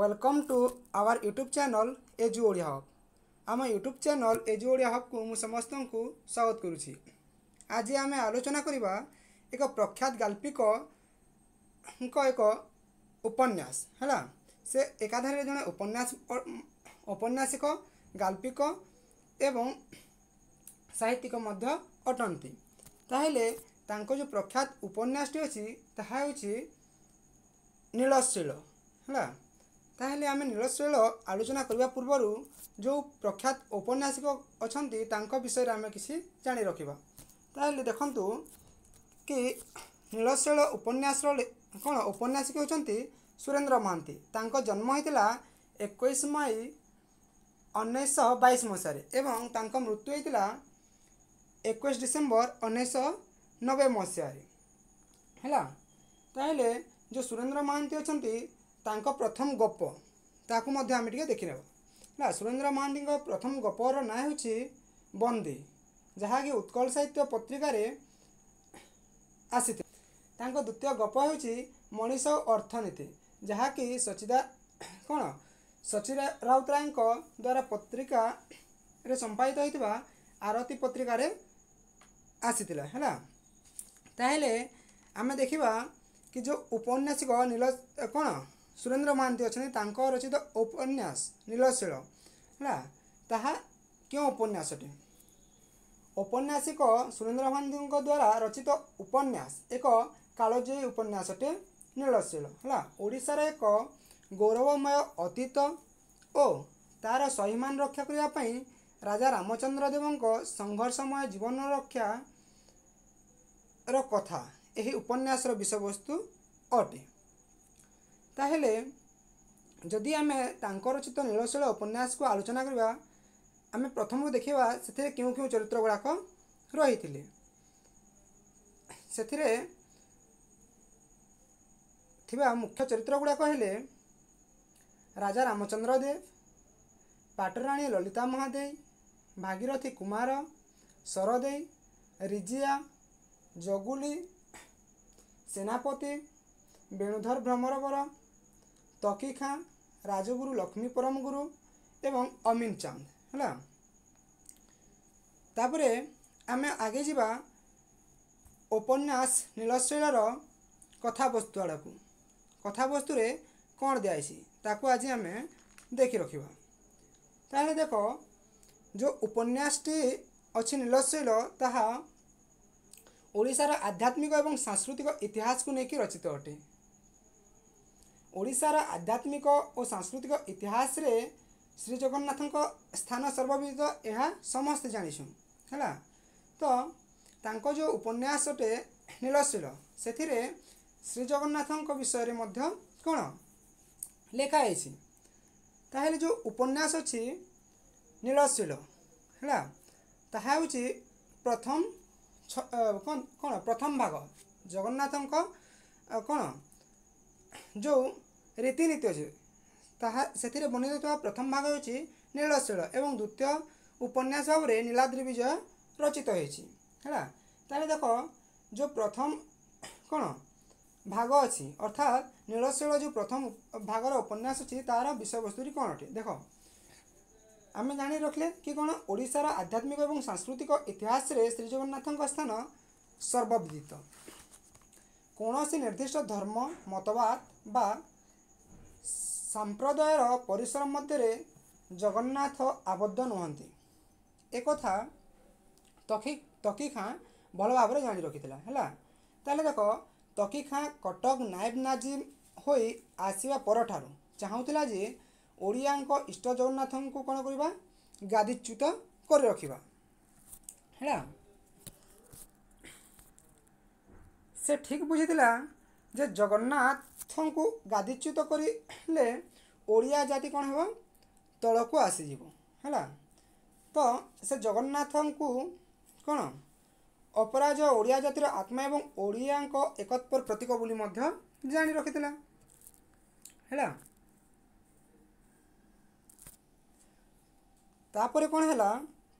welcome to our YouTube channel edu Odia hub ଆମ YouTube channel edu Odia ହବ୍କୁ ମୁଁ ସମସ୍ତଙ୍କୁ ସ୍ୱାଗତ କରୁଛି ଆଜି ଆମେ ଆଲୋଚନା କରିବା ଏକ ପ୍ରଖ୍ୟାତ ଗାଳ୍ପିକଙ୍କ ଏକ ଉପନ୍ୟାସ ହେଲା ସେ ଏକାଧାରରେ ଜଣେ ଉପନ୍ୟାସ ଉପନ୍ୟାସିକ ଗାଳ୍ପିକ ଏବଂ ସାହିତ୍ୟିକ ମଧ୍ୟ ଅଟନ୍ତି ତାହେଲେ ତାଙ୍କ ଯେଉଁ ପ୍ରଖ୍ୟାତ ଉପନ୍ୟାସଟି ଅଛି ତାହା ହେଉଛି ନୀଳଶୀଳ ହେଲା ତାହେଲେ ଆମେ ନୀଳଶୈଳ ଆଲୋଚନା କରିବା ପୂର୍ବରୁ ଯେଉଁ ପ୍ରଖ୍ୟାତ ଔପନ୍ୟାସିକ ଅଛନ୍ତି ତାଙ୍କ ବିଷୟରେ ଆମେ କିଛି ଜାଣି ରଖିବା ତାହେଲେ ଦେଖନ୍ତୁ କି ନୀଳଶୈଳ ଉପନ୍ୟାସର କ'ଣ ଔପନ୍ୟାସିକ ହେଉଛନ୍ତି ସୁରେନ୍ଦ୍ର ମହାନ୍ତି ତାଙ୍କ ଜନ୍ମ ହୋଇଥିଲା ଏକୋଇଶ ମଇ ଉଣେଇଶହ ବାଇଶ ମସିହାରେ ଏବଂ ତାଙ୍କ ମୃତ୍ୟୁ ହୋଇଥିଲା ଏକୋଇଶ ଡିସେମ୍ବର ଉଣେଇଶହ ନବେ ମସିହାରେ ହେଲା ତାହେଲେ ଯେଉଁ ସୁରେନ୍ଦ୍ର ମହାନ୍ତି ଅଛନ୍ତି ତାଙ୍କ ପ୍ରଥମ ଗପ ତାକୁ ମଧ୍ୟ ଆମେ ଟିକେ ଦେଖିନେବା ହେଲା ସୁରେନ୍ଦ୍ର ମହାନ୍ତିଙ୍କ ପ୍ରଥମ ଗପର ନାଁ ହେଉଛି ବନ୍ଦୀ ଯାହାକି ଉତ୍କଳ ସାହିତ୍ୟ ପତ୍ରିକାରେ ଆସିଥିଲା ତାଙ୍କ ଦ୍ୱିତୀୟ ଗପ ହେଉଛି ମଣିଷ ଅର୍ଥନୀତି ଯାହାକି ସଚିଦା କ'ଣ ସଚିରା ରାଉତରାୟଙ୍କ ଦ୍ୱାରା ପତ୍ରିକାରେ ସମ୍ପାଦିତ ହୋଇଥିବା ଆରତୀ ପତ୍ରିକାରେ ଆସିଥିଲା ହେଲା ତାହେଲେ ଆମେ ଦେଖିବା କି ଯେଉଁ ଉପନ୍ୟାସିକ ନୀଳ କ'ଣ ସୁରେନ୍ଦ୍ର ମହାନ୍ତି ଅଛନ୍ତି ତାଙ୍କ ରଚିତ ଉପନ୍ୟାସ ନୀଳଶୀଳ ହେଲା ତାହା କେଉଁ ଉପନ୍ୟାସଟି ଉପନ୍ୟାସିକ ସୁରେନ୍ଦ୍ର ମହାନ୍ତିଙ୍କ ଦ୍ୱାରା ରଚିତ ଉପନ୍ୟାସ ଏକ କାଳଜୟୀ ଉପନ୍ୟାସଟି ନୀଳଶୀଳ ହେଲା ଓଡ଼ିଶାର ଏକ ଗୌରବମୟ ଅତୀତ ଓ ତାର ସହିମାନ ରକ୍ଷା କରିବା ପାଇଁ ରାଜା ରାମଚନ୍ଦ୍ର ଦେବଙ୍କ ସଂଘର୍ଷମୟ ଜୀବନ ରକ୍ଷାର କଥା ଏହି ଉପନ୍ୟାସର ବିଷୟବସ୍ତୁ ଅଟେ ତାହେଲେ ଯଦି ଆମେ ତାଙ୍କ ରଚିତ ନୀଳଶୈଳ ଉପନ୍ୟାସକୁ ଆଲୋଚନା କରିବା ଆମେ ପ୍ରଥମ ଦେଖିବା ସେଥିରେ କେଉଁ କେଉଁ ଚରିତ୍ର ଗୁଡ଼ାକ ରହିଥିଲେ ସେଥିରେ ଥିବା ମୁଖ୍ୟ ଚରିତ୍ର ଗୁଡ଼ାକ ହେଲେ ରାଜା ରାମଚନ୍ଦ୍ର ଦେବ ପାଟରାଣୀ ଲଲିତା ମହାଦେଇ ଭାଗିରଥୀ କୁମାର ସରଦେଇ ରିଜିଆ ଜଗୁଲି ସେନାପତି ବେଣୁଧର ଭ୍ରମରବର তকি খাঁ রাজগুরু লক্ষ্মীপরম গুরু এবং অমিନ ଚାନ୍ଦ ହେଲା ତାପରେ ଆମେ ଆଗେ ଯିବା ଉପନ୍ୟାସ ନୀଳଶୈଳର କଥାବସ୍ତୁ ଆଡ଼କୁ କଥାବସ୍ତୁରେ କ'ଣ ଦିଆହେଇଛି ତାକୁ ଆଜି ଆମେ ଦେଖି ରଖିବା ତାହେଲେ ଦେଖ ଯେଉଁ ଉପନ୍ୟାସଟି ଅଛି ନୀଳଶୈଳ ତାହା ଓଡ଼ିଶାର ଆଧ୍ୟାତ୍ମିକ ଏବଂ ସାଂସ୍କୃତିକ ଇତିହାସକୁ ନେଇକି ରଚିତ ଅଟେ ଓଡ଼ିଶାର ଆଧ୍ୟାତ୍ମିକ ଓ ସାଂସ୍କୃତିକ ଇତିହାସରେ ଶ୍ରୀଜଗନ୍ନାଥଙ୍କ ସ୍ଥାନ ସର୍ବବିଧ ଏହା ସମସ୍ତେ ଜାଣିଛୁ ହେଲା ତ ତାଙ୍କ ଯେଉଁ ଉପନ୍ୟାସଟେ ନୀଳଶୀଳ ସେଥିରେ ଶ୍ରୀଜଗନ୍ନାଥଙ୍କ ବିଷୟରେ ମଧ୍ୟ କ'ଣ ଲେଖା ହେଇଛି ତାହେଲେ ଯେଉଁ ଉପନ୍ୟାସ ଅଛି ନୀଳଶୀଳ ହେଲା ତାହା ହେଉଛି ପ୍ରଥମ କ'ଣ ପ୍ରଥମ ଭାଗ ଜଗନ୍ନାଥଙ୍କ କ'ଣ ଯେଉଁ ରୀତିନୀତି ଅଛି ତାହା ସେଥିରେ ବର୍ଣ୍ଣିତ ଥିବା ପ୍ରଥମ ଭାଗ ହେଉଛି ନୀଳଶୀଳ ଏବଂ ଦ୍ୱିତୀୟ ଉପନ୍ୟାସ ଭାବରେ ନୀଳାଦ୍ରି ବିଜୟ ରଚିତ ହୋଇଛି ହେଲା ତାହେଲେ ଦେଖ ଯେଉଁ ପ୍ରଥମ କ'ଣ ଭାଗ ଅଛି ଅର୍ଥାତ୍ ନୀଳଶୀଳ ଯେଉଁ ପ୍ରଥମ ଭାଗର ଉପନ୍ୟାସ ଅଛି ତାହାର ବିଷୟବସ୍ତୁଟି କ'ଣ ଅଟେ ଦେଖ ଆମେ ଜାଣି ରଖିଲେ କି କ'ଣ ଓଡ଼ିଶାର ଆଧ୍ୟାତ୍ମିକ ଏବଂ ସାଂସ୍କୃତିକ ଇତିହାସରେ ଶ୍ରୀ ଜଗନ୍ନାଥଙ୍କ ସ୍ଥାନ ସର୍ବବିଦିତ କୌଣସି ନିର୍ଦ୍ଦିଷ୍ଟ ଧର୍ମ ମତବାଦ ବା ସାମ୍ପ୍ରଦାୟର ପରିସର ମଧ୍ୟରେ ଜଗନ୍ନାଥ ଆବଦ୍ଧ ନୁହନ୍ତି ଏକଥା ତକି ତକି ଖାଁ ଭଲ ଭାବରେ ଜାଣି ରଖିଥିଲା ହେଲା ତାହେଲେ ଦେଖ ତକି ଖାଁ କଟକ ନାଏବ ନାଜିମ ହୋଇ ଆସିବା ପରଠାରୁ ଚାହୁଁଥିଲା ଯେ ଓଡ଼ିଆଙ୍କ ଇଷ୍ଟ ଜଗନ୍ନାଥଙ୍କୁ କ'ଣ କରିବା ଗାଦିଚ୍ୟୁତ କରି ରଖିବା ହେଲା সে ঠিক বুজি থিলা যে জগন্নাথ থଙ୍କୁ গাদিত্বিত করিলে ওড়িয়া জাতি কোণ হবা তড়াকো আসি জিবু হেলা তো সে জগন্নাথ থଙ୍କୁ কোণ অপরাজে ওড়িয়া জাতির আত্মা এবং ওড়িয়া কো একতপর প্রতীক বলি মধ্যে জানি রাখিতিলা হেলা তাপরে কোণ হেলা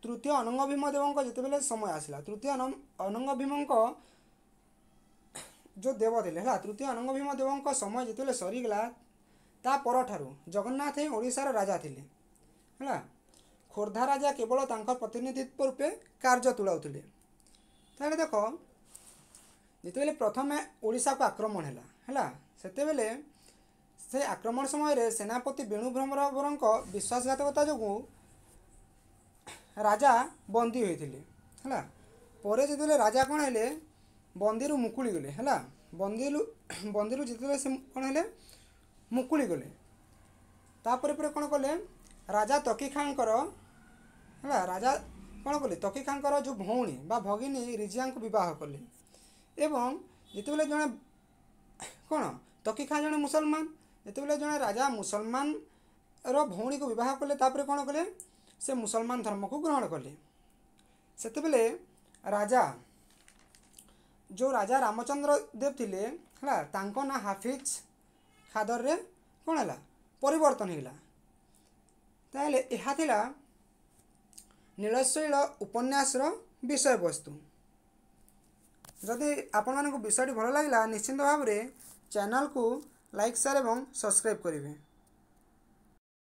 তৃতীয় অনঙ্গ ভীম দেব কো যতেবেলে সময় আসিলা তৃতীয় অনঙ্গ অনঙ্গ ভীম কো ଯେଉଁ ଦେବ ଥିଲେ ହେଲା ତୃତୀୟ ଅନଙ୍ଗ ଭୀମ ଦେବଙ୍କ ସମୟ ଯେତେବେଳେ ସରିଗଲା ତା ପରଠାରୁ ଜଗନ୍ନାଥ ହିଁ ଓଡ଼ିଶାର ରାଜା ଥିଲେ ହେଲା ଖୋର୍ଦ୍ଧା ରାଜା କେବଳ ତାଙ୍କ ପ୍ରତିନିଧିତ୍ୱ ରୂପେ କାର୍ଯ୍ୟ ତୁଲାଉଥିଲେ ତାହେଲେ ଦେଖ ଯେତେବେଳେ ପ୍ରଥମେ ଓଡ଼ିଶାକୁ ଆକ୍ରମଣ ହେଲା ହେଲା ସେତେବେଳେ ସେ ଆକ୍ରମଣ ସମୟରେ ସେନାପତି ବେଣୁ ଭ୍ରମରବରଙ୍କ ବିଶ୍ୱାସଘାତକତା ଯୋଗୁଁ ରାଜା ବନ୍ଦୀ ହୋଇଥିଲେ ହେଲା ପରେ ଯେତେବେଳେ ରାଜା କ'ଣ ହେଲେ ବନ୍ଦିରୁ ମୁକୁଳି ଗଲେ ହେଲା ବନ୍ଦିରୁ ବନ୍ଦିରୁ ଯେତେବେଳେ ସେ କ'ଣ ହେଲେ ମୁକୁଳି ଗଲେ ତାପରେ ପରେ କ'ଣ କଲେ ରାଜା ତକି ଖାଁଙ୍କର ହେଲା ରାଜା କ'ଣ କଲେ ତକି ଖାଁଙ୍କର ଯେଉଁ ଭଉଣୀ ବା ଭଗିନୀ ରିଜିଆଙ୍କୁ ବିବାହ କଲେ ଏବଂ ଯେତେବେଳେ ଜଣେ କ'ଣ ତକି ଖାଁ ଜଣେ ମୁସଲମାନ ଯେତେବେଳେ ଜଣେ ରାଜା ମୁସଲମାନର ଭଉଣୀକୁ ବିବାହ କଲେ ତାପରେ କ'ଣ କଲେ ସେ ମୁସଲମାନ ଧର୍ମକୁ ଗ୍ରହଣ କଲେ ସେତେବେଳେ ରାଜା ଯେଉଁ ରାଜା ରାମଚନ୍ଦ୍ର ଦେବ ଥିଲେ ହେଲା ତାଙ୍କ ନାଁ ହାଫିଜ ଖାଦରରେ କ'ଣ ହେଲା ପରିବର୍ତ୍ତନ ହେଲା ତାହେଲେ ଏହା ଥିଲା ନୀଳଶୈଳ ଉପନ୍ୟାସର ବିଷୟବସ୍ତୁ ଯଦି ଆପଣମାନଙ୍କୁ ବିଷୟଟି ଭଲ ଲାଗିଲା ନିଶ୍ଚିନ୍ତ ଭାବରେ ଚ୍ୟାନେଲକୁ ଲାଇକ୍ ସେୟାର ଏବଂ ସବସ୍କ୍ରାଇବ କରିବେ